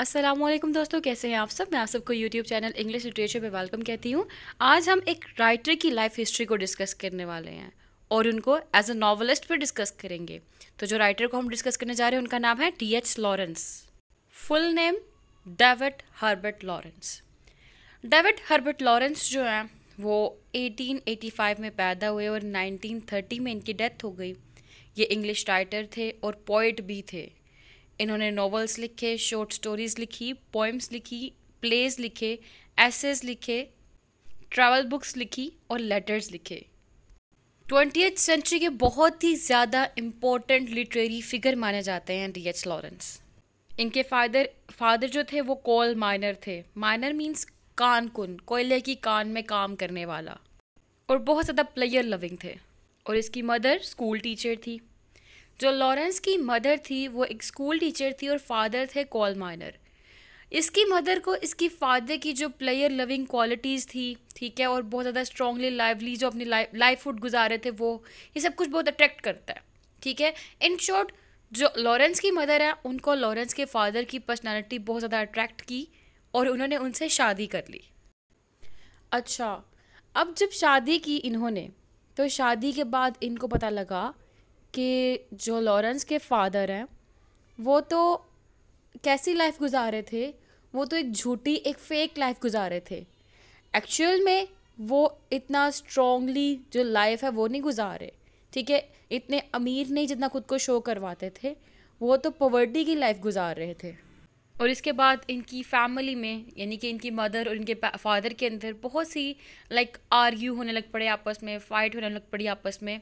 असलम दोस्तों कैसे हैं आप सब मैं आप सबको यूट्यूब चैनल इंग्लिश लिटरेचर पे वेलकम कहती हूँ आज हम एक राइटर की लाइफ हिस्ट्री को डिस्कस करने वाले हैं और उनको एज अ नावलिस्ट पर डिस्कस करेंगे तो जो राइटर को हम डिस्कस करने जा रहे हैं उनका नाम है T H Lawrence full name David Herbert Lawrence David Herbert Lawrence जो हैं वो 1885 में पैदा हुए और 1930 में इनकी डेथ हो गई ये इंग्लिश राइटर थे और पोइट भी थे इन्होंने नॉवल्स लिखे शॉर्ट स्टोरीज़ लिखी पोइम्स लिखी प्लेज लिखे एसेज लिखे ट्रैवल बुक्स लिखी और लेटर्स लिखे ट्वेंटी सेंचुरी के बहुत ही ज़्यादा इम्पोर्टेंट लिटरेरी फिगर माने जाते हैं डी एच लॉरेंस इनके फादर फादर जो थे वो कोल माइनर थे माइनर मीन्स कान कुन कोयले की कान में काम करने वाला और बहुत ज़्यादा प्लेयर लविंग थे और इसकी मदर स्कूल टीचर थी जो लॉरेंस की मदर थी वो एक स्कूल टीचर थी और फादर थे कॉल माइनर इसकी मदर को इसकी फादर की जो प्लेयर लविंग क्वालिटीज़ थी ठीक है और बहुत ज़्यादा स्ट्रॉगली लाइवली जो अपनी लाइफ लाइफ हुड गुजारे थे वो ये सब कुछ बहुत अट्रैक्ट करता है ठीक है इन शॉर्ट जो लॉरेंस की मदर है उनको लॉरेंस के फादर की पर्सनैलिटी बहुत ज़्यादा अट्रैक्ट की और उन्होंने उनसे शादी कर ली अच्छा अब जब शादी की इन्होंने तो शादी के बाद इनको पता लगा कि जो लॉरेंस के फादर हैं वो तो कैसी लाइफ गुजार रहे थे वो तो एक झूठी एक फेक लाइफ गुजार रहे थे एक्चुअल में वो इतना स्ट्रॉन्गली जो लाइफ है वो नहीं गुजार रहे ठीक है इतने अमीर नहीं जितना खुद को शो करवाते थे वो तो पॉवर्टी की लाइफ गुजार रहे थे और इसके बाद इनकी फैमिली में यानी कि इनकी मदर और इनके फादर के अंदर बहुत सी लाइक आर्ग्यू होने लग पड़े आपस में फ़ाइट होने लग पड़ी आपस में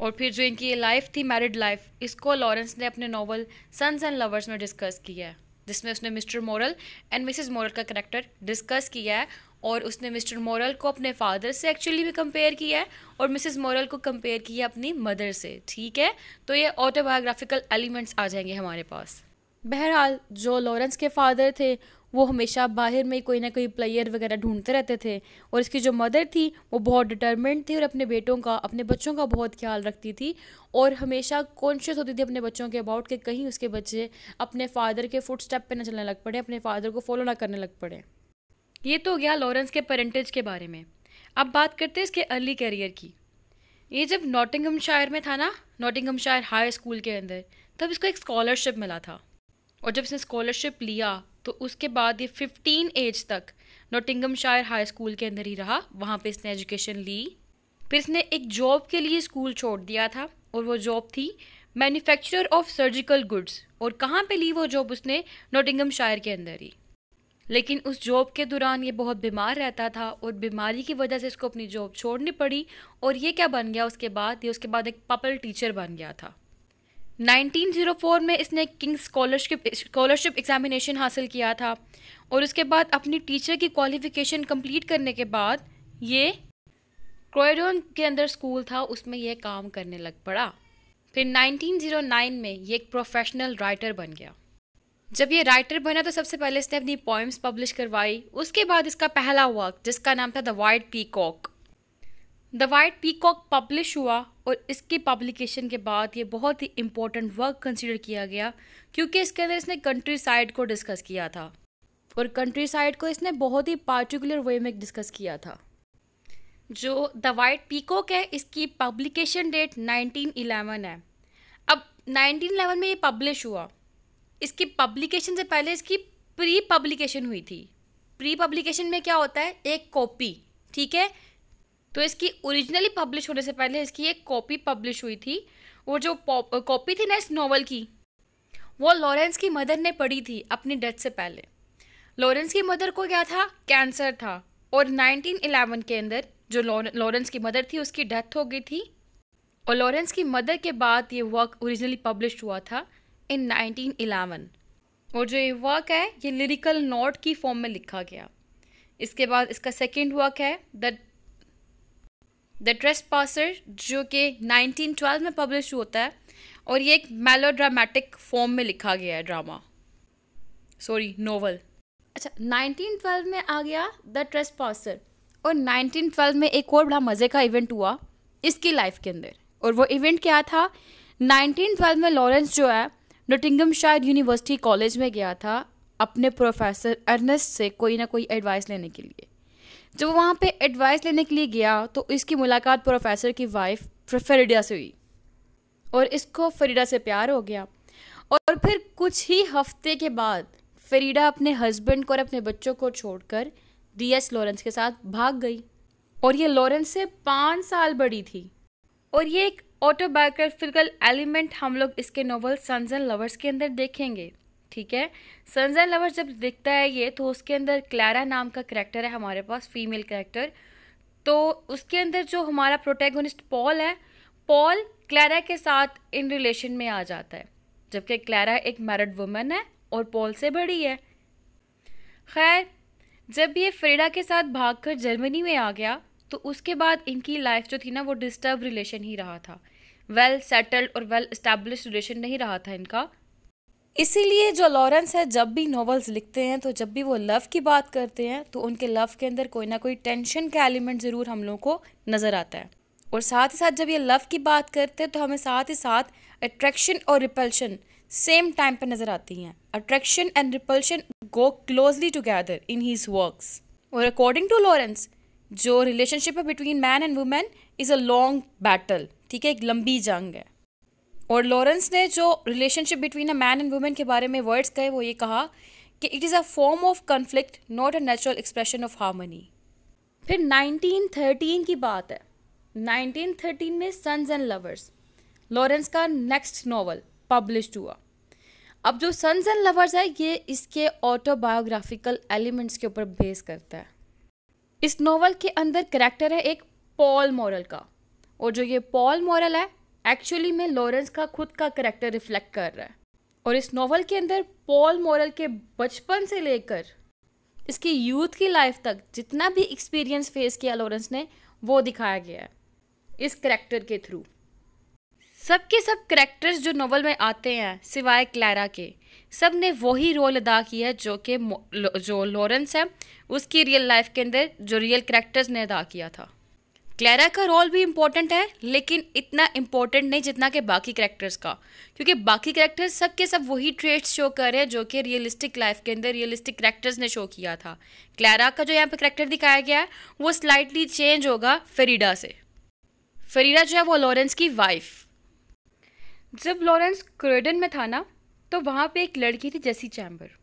और फिर जो इनकी ये लाइफ थी मैरिड लाइफ इसको लॉरेंस ने अपने नॉवल सन्स एंड लवर्स में डिस्कस किया है जिसमें उसने Mr Morel and Mrs Morel का करेक्टर डिस्कस किया है और उसने मिस्टर मोरल को अपने फादर से एक्चुअली भी कंपेयर किया है और मिसेस मोरल को कंपेयर किया अपनी मदर से ठीक है तो ये ऑटोबायोग्राफिकल एलिमेंट्स आ जाएंगे हमारे पास बहरहाल जो लॉरेंस के फादर थे वो हमेशा बाहर में कोई ना कोई प्लेयर वगैरह ढूंढते रहते थे और इसकी जो मदर थी वो बहुत डिटर्मेंट थी और अपने बेटों का अपने बच्चों का बहुत ख्याल रखती थी और हमेशा कॉन्शियस होती थी अपने बच्चों के अबाउट कि कहीं उसके बच्चे अपने फादर के फुट स्टेप पर ना चलने लग पड़े अपने फादर को फॉलो ना करने लग पड़े ये तो गया लॉरेंस के पेरेंटेज के बारे में अब बात करते हैं इसके अर्ली करियर की ये जब नॉटिंगम शायर में था ना नॉटिंगम शायर हाई स्कूल के अंदर तब इसको एक स्कॉलरशिप मिला था और जब इसने स्कॉलरशिप लिया तो उसके बाद ये फिफ्टीन एज तक नोटिंगम शायर हाई स्कूल के अंदर ही रहा वहाँ पे इसने एजुकेशन ली फिर इसने एक जॉब के लिए स्कूल छोड़ दिया था और वो जॉब थी मैन्युफैक्चरर ऑफ सर्जिकल गुड्स और कहाँ पे ली वो जॉब उसने नोटिंगम शायर के अंदर ही लेकिन उस जॉब के दौरान ये बहुत बीमार रहता था और बीमारी की वजह से इसको अपनी जॉब छोड़नी पड़ी और ये क्या बन गया उसके बाद ये उसके बाद एक पपल टीचर बन गया था 1904 में इसने किंग्स स्कॉलरशिप स्कॉलरशिप एग्जामिनेशन हासिल किया था और उसके बाद अपनी टीचर की क्वालिफिकेशन कंप्लीट करने के बाद ये क्रोडोन के अंदर स्कूल था उसमें यह काम करने लग पड़ा फिर 1909 में ये एक प्रोफेशनल राइटर बन गया जब ये राइटर बना तो सबसे पहले इसने अपनी पोइम्स पब्लिश करवाई उसके बाद इसका पहला वर्क जिसका नाम था the White Peacock the White Peacock publish हुआ और इसके पब्लिकेशन के बाद ये बहुत ही इम्पोर्टेंट वर्क कंसिडर किया गया क्योंकि इसके अंदर इसने कंट्री साइड को डिस्कस किया था और कंट्री साइड को इसने बहुत ही पार्टिकुलर वे में डिस्कस किया था जो द वाइट पीकॉक है इसकी पब्लिकेशन डेट 1911 है अब 1911 में ये पब्लिश हुआ इसकी पब्लिकेशन से पहले इसकी प्री पब्लिकेशन हुई थी प्री पब्लिकेशन में क्या होता है एक कॉपी ठीक है तो इसकी ओरिजिनली पब्लिश होने से पहले इसकी एक कॉपी पब्लिश हुई थी और जो कॉपी थी ना इस नॉवल की वो लॉरेंस की मदर ने पढ़ी थी अपनी डेथ से पहले लॉरेंस की मदर को क्या था कैंसर था और 1911 के अंदर जो लॉरेंस की मदर थी उसकी डेथ हो गई थी और लॉरेंस की मदर के बाद ये वर्क ओरिजिनली पब्लिश हुआ था इन 1911 और जो ये वर्क है ये लिरिकल नोट की फॉर्म में लिखा गया इसके बाद इसका सेकेंड वर्क है द द ट्रेस पासर जो कि 1912 में पब्लिश होता है और ये एक मेलो ड्रामेटिक फॉर्म में लिखा गया है ड्रामा सॉरी नोवल अच्छा 1912 में आ गया द ट्रेस पासर और 1912 में एक और बड़ा मज़े का इवेंट हुआ इसकी लाइफ के अंदर और वो इवेंट क्या था 1912 में लॉरेंस जो है नोटिंगम शायर यूनिवर्सिटी कॉलेज में गया था अपने प्रोफेसर अर्नेस्ट से कोई ना कोई एडवाइस लेने के लिए जब वहाँ पे एडवाइस लेने के लिए गया तो इसकी मुलाकात प्रोफेसर की वाइफ फरीडा से हुई और इसको फरीडा से प्यार हो गया और फिर कुछ ही हफ्ते के बाद फरीडा अपने हस्बैंड को और अपने बच्चों को छोड़कर डी एस लॉरेंस के साथ भाग गई और ये लॉरेंस से पाँच साल बड़ी थी और ये एक ऑटोबायोग्राफिकल एलिमेंट हम लोग इसके नॉवल सन्स एंड लवर्स के अंदर देखेंगे ठीक है सनजाइन लवर जब दिखता है ये तो उसके अंदर क्लारा नाम का करेक्टर है हमारे पास फीमेल करेक्टर तो उसके अंदर जो हमारा प्रोटेगोनिस्ट पॉल है पॉल क्लारा के साथ इन रिलेशन में आ जाता है जबकि क्लारा एक मैरिड वुमेन है और पॉल से बड़ी है खैर जब ये फ्रेडा के साथ भागकर जर्मनी में आ गया तो उसके बाद इनकी लाइफ जो थी ना वो डिस्टर्ब रिलेशन ही रहा था वेल well सेटल्ड और वेल इस्टेब्लिश रिलेशन नहीं रहा था इनका इसीलिए जो लॉरेंस है जब भी नॉवेल्स लिखते हैं तो जब भी वो लव की बात करते हैं तो उनके लव के अंदर कोई ना कोई टेंशन का एलिमेंट ज़रूर हम लोगों को नज़र आता है और साथ ही साथ जब ये लव की बात करते हैं तो हमें साथ ही साथ अट्रैक्शन और रिपल्शन सेम टाइम पर नज़र आती हैं attraction and repulsion go closely together in his works और अकॉर्डिंग टू लॉरेंस जो रिलेशनशिप है between man and women is a long battle ठीक है एक लंबी जंग है और लॉरेंस ने जो relationship between a man and women के बारे में वर्ड्स कहे वो ये कहा कि it is a form of conflict not a natural expression of harmony फिर 1913 की बात है 1913 में सन्स एंड लवर्स लॉरेंस का नेक्स्ट नॉवल पब्लिश हुआ अब जो सन्स एंड लवर्स है ये इसके ऑटोबायोग्राफिकल एलिमेंट्स के ऊपर बेस करता है इस नॉवल के अंदर करेक्टर है एक पॉल मॉरल का और जो ये पॉल मॉरल है एक्चुअली में लॉरेंस का खुद का करेक्टर रिफ्लेक्ट कर रहा है और इस नावल के अंदर पॉल मॉरल के बचपन से लेकर इसकी यूथ की लाइफ तक जितना भी एक्सपीरियंस फेस किया लॉरेंस ने वो दिखाया गया है इस करेक्टर के थ्रू सब के सब करेक्टर्स जो नॉवल में आते हैं सिवाय क्लैरा के सब ने वही रोल अदा किया जो कि जो लॉरेंस है उसकी रियल लाइफ के अंदर जो रियल करेक्टर्स ने अदा किया था क्लैरा का रोल भी इम्पोर्टेंट है लेकिन इतना इम्पोर्टेंट नहीं जितना कि बाकी करेक्टर्स का क्योंकि बाकी करेक्टर्स सब के सब वही ट्रेड्स शो कर रहे हैं जो कि रियलिस्टिक लाइफ के अंदर रियलिस्टिक करेक्टर्स ने शो किया था क्लैरा का जो यहाँ पर करेक्टर दिखाया गया है वो स्लाइटली चेंज होगा फरीडा से फरीडा जो है वो लॉरेंस की वाइफ जब लॉरेंस क्रोडन में था ना तो वहाँ पे एक लड़की थी जेसी चैम्बर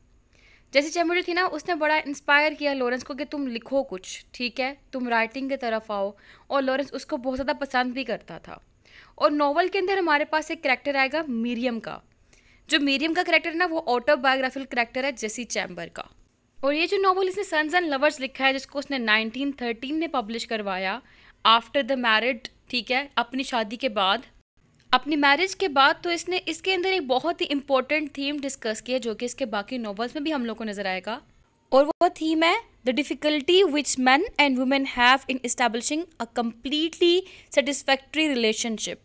जैसे चैम्बर थी ना उसने बड़ा इंस्पायर किया लॉरेंस को कि तुम लिखो कुछ ठीक है तुम राइटिंग की तरफ आओ और लॉरेंस उसको बहुत ज़्यादा पसंद भी करता था और नावल के अंदर हमारे पास एक करैक्टर आएगा मीरियम का जो मीरियम का करेक्टर है ना वो ऑटोबायोग्राफिकल करैक्टर है जेसी चैम्बर का और ये जो नावल इसने सन्स एंड लवर्स लिखा है जिसको उसने 1913 में पब्लिश करवाया आफ्टर द मैरिड ठीक है अपनी शादी के बाद अपनी मैरिज के बाद तो इसने इसके अंदर एक बहुत ही इंपॉर्टेंट थीम डिस्कस किया जो कि इसके बाकी नॉवेल्स में भी हम लोग को नजर आएगा और वो थीम है the difficulty which man and women have in establishing a completely satisfactory relationship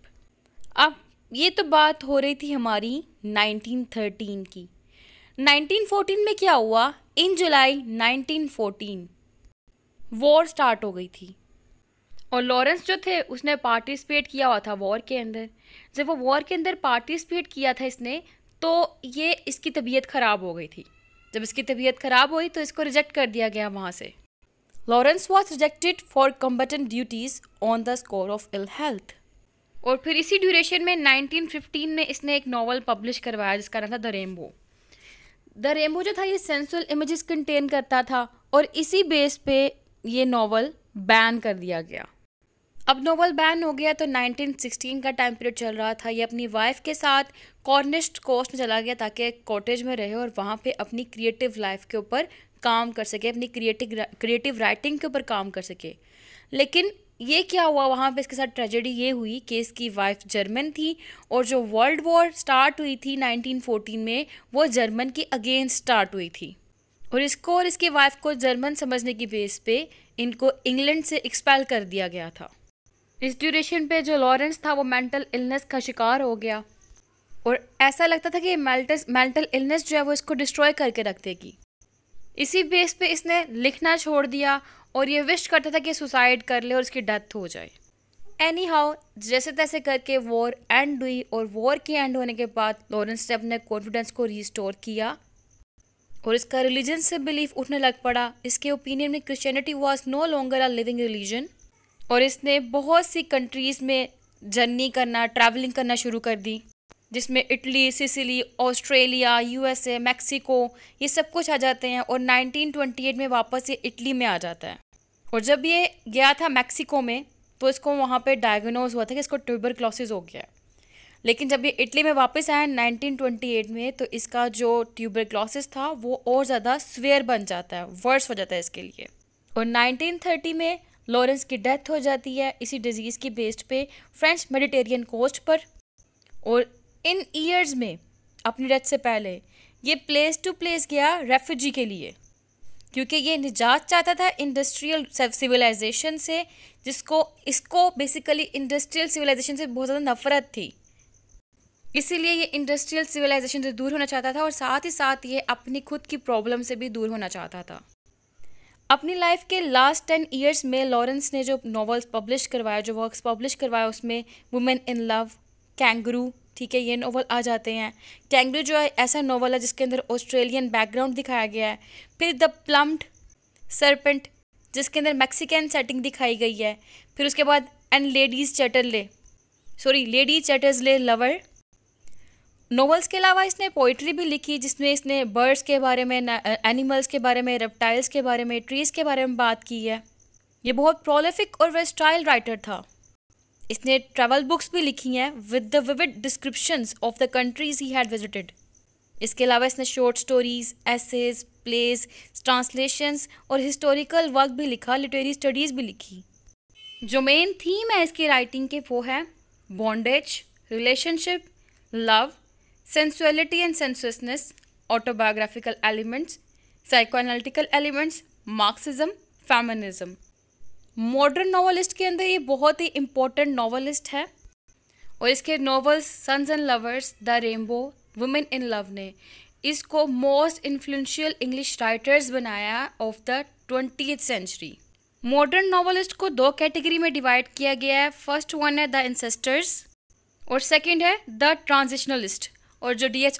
अब ये तो बात हो रही थी हमारी 1913 की 1914 में क्या हुआ इन जुलाई 1914 वॉर स्टार्ट हो गई थी और लॉरेंस जो थे उसने पार्टिसिपेट किया हुआ था वॉर के अंदर जब वो वॉर के अंदर पार्टिसिपेट किया था इसने तो ये इसकी तबीयत ख़राब हो गई थी जब इसकी तबीयत ख़राब हुई तो इसको रिजेक्ट कर दिया गया वहाँ से Lawrence was rejected for combatant duties on the score of ill health और फिर इसी ड्यूरेशन में 1915 में इसने एक नावल पब्लिश करवाया जिसका नाम था द रेमबो द रेमबो जो था ये सेंसुअल इमेजेस कंटेन करता था और इसी बेस पे ये नावल बैन कर दिया गया अब नोवल बैन हो गया तो 1916 का टाइम पीरियड चल रहा था ये अपनी वाइफ के साथ कॉर्निस्ट कोस्ट में चला गया ताकि कॉटेज में रहे और वहाँ पे अपनी क्रिएटिव लाइफ के ऊपर काम कर सके अपनी क्रिएटिव क्रिएटिव राइटिंग के ऊपर काम कर सके लेकिन ये क्या हुआ वहाँ पे इसके साथ ट्रेजेडी ये हुई कि इसकी वाइफ जर्मन थी और जो वर्ल्ड वॉर स्टार्ट हुई थी 1914 में वो जर्मन के अगेंस्ट स्टार्ट हुई थी और इसको और इसकी वाइफ को जर्मन समझने की बेस पे इनको इंग्लैंड से एक्सपेल कर दिया गया था इस ड्यूरेशन पे जो लॉरेंस था वो मेंटल इलनेस का शिकार हो गया और ऐसा लगता था कि मेंटल मेंटल इलनेस जो है वो इसको डिस्ट्रॉय करके रख देगी इसी बेस पे इसने लिखना छोड़ दिया और ये विश करता था कि सुसाइड कर ले और इसकी डेथ हो जाए एनी हाउ जैसे तैसे करके वॉर एंड हुई और वॉर के एंड होने के बाद लॉरेंस ने अपने कॉन्फिडेंस को रिस्टोर किया और इसका रिलीजन से बिलीफ उठने लग पड़ा इसके ओपिनियन में Christianity was no longer a living religion और इसने बहुत सी कंट्रीज़ में जर्नी करना ट्रैवलिंग करना शुरू कर दी जिसमें Italy Sicily Australia USA Mexico ये सब कुछ आ जाते हैं और 1928 में वापस ये इटली में आ जाता है और जब ये गया था मैक्सिको में तो इसको वहाँ पे डायग्नोज हुआ था कि इसको ट्यूबर हो गया है लेकिन जब ये इटली में वापस आया 1928 में तो इसका जो ट्यूबर था वो और ज़्यादा स्वेयर बन जाता है वर्स हो जाता है इसके लिए और 1930 में लॉरेंस की डेथ हो जाती है इसी डिज़ीज़ की बेस्ड पे फ्रेंच मेडिटेरियन कोस्ट पर और इन ईयर्स में अपनी डेथ से पहले ये प्लेस टू प्लेस गया रेफ्यूजी के लिए क्योंकि ये निजात चाहता था इंडस्ट्रियल सिविलाइजेशन से जिसको इसको बेसिकली इंडस्ट्रियल सिविलाइजेशन से बहुत ज़्यादा नफरत थी इसीलिए ये इंडस्ट्रियल सिविलाइजेशन से दूर होना चाहता था और साथ ही साथ ये अपनी खुद की प्रॉब्लम से भी दूर होना चाहता था अपनी लाइफ के लास्ट टेन ईयर्स में लॉरेंस ने जो नॉवेल्स पब्लिश करवाया जो वर्क्स पब्लिश करवाया उसमें वुमेन इन लव कैंगरू ठीक है ये नॉवल आ जाते हैं कैंगरू जो है ऐसा नॉवल है जिसके अंदर ऑस्ट्रेलियन बैकग्राउंड दिखाया गया है फिर द प्लम्ड सरपेंट जिसके अंदर मैक्सिकन सेटिंग दिखाई गई है फिर उसके बाद and Ladies Chatterley sorry Lady Chatterley lover novels के अलावा इसने पोइट्री भी लिखी जिसमें इसने बर्ड्स के बारे में एनिमल्स के बारे में रेप्टाइल्स के बारे में ट्रीज़ के बारे में बात की है ये बहुत प्रोलिफिक और वेस्टाइल राइटर था इसने ट्रैवल बुक्स भी लिखी हैं with the vivid description of the countries he had visited इसके अलावा इसने short stories essays plays translations और हिस्टोरिकल वर्क भी लिखा लिटरेरी स्टडीज़ भी लिखी जो मेन थीम है इसकी राइटिंग के वो है bondage relationship love sensuality and sensuousness autobiographical elements psychoanalytical elements Marxism feminism modern novelist के अंदर ये बहुत ही इंपॉर्टेंट नावलिस्ट है और इसके novels Sons and Lovers the Rainbow Women in Love ने इसको मोस्ट इन्फ्लुएंशियल इंग्लिश राइटर्स बनाया of the twenty century modern novelist को दो कैटेगरी में डिवाइड किया गया है फर्स्ट वन है द इंसेस्टर्स और सेकेंड है द ट्रांजिशनलिस्ट और जो D H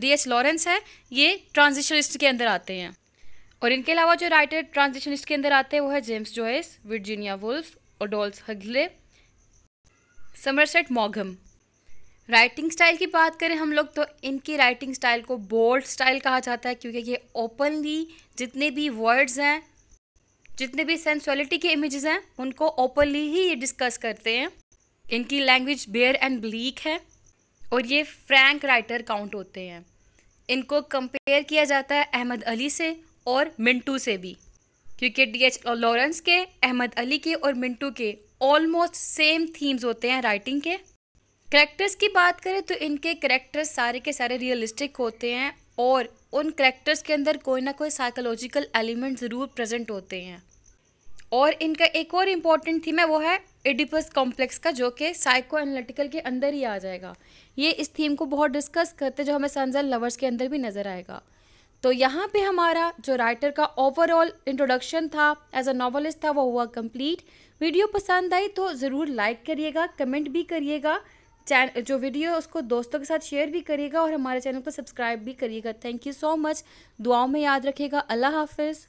D H Lawrence है ये ट्रांजिशनिस्ट के अंदर आते हैं और इनके अलावा जो राइटर ट्रांजिशनिस्ट के अंदर आते हैं वो है जेम्स जॉयस वर्जीनिया वुल्फ और डॉल्स हगले समरसेट मॉगम राइटिंग स्टाइल की बात करें हम लोग तो इनकी राइटिंग स्टाइल को बोल्ड स्टाइल कहा जाता है क्योंकि ये ओपनली जितने भी वर्ड्स हैं जितने भी सेंसुअलिटी के इमेजेस हैं उनको ओपनली ही ये डिस्कस करते हैं इनकी लैंग्वेज बेयर एंड ब्लीक है और ये फ्रैंक राइटर काउंट होते हैं इनको कंपेयर किया जाता है अहमद अली से और मिंटू से भी क्योंकि डी एच लॉरेंस के अहमद अली के और मिंटू के ऑलमोस्ट सेम थीम्स होते हैं राइटिंग के करेक्टर्स की बात करें तो इनके करेक्टर्स सारे के सारे रियलिस्टिक होते हैं और उन करेक्टर्स के अंदर कोई ना कोई साइकोलॉजिकल एलिमेंट ज़रूर प्रेजेंट होते हैं और इनका एक और इम्पॉर्टेंट थीम है वो है एडिपस कॉम्प्लेक्स का जो कि साइको एनालिटिकल के अंदर ही आ जाएगा ये इस थीम को बहुत डिस्कस करते जो हमें सन्स एंड लवर्स के अंदर भी नज़र आएगा तो यहाँ पे हमारा जो राइटर का ओवरऑल इंट्रोडक्शन था एज अ नॉवलिस्ट था वो हुआ कंप्लीट वीडियो पसंद आई तो ज़रूर लाइक करिएगा कमेंट भी करिएगा चैन जो वीडियो है उसको दोस्तों के साथ शेयर भी करिएगा और हमारे चैनल को सब्सक्राइब भी करिएगा थैंक यू सो मच दुआओं में याद रखिएगा अल्लाह हाफिज़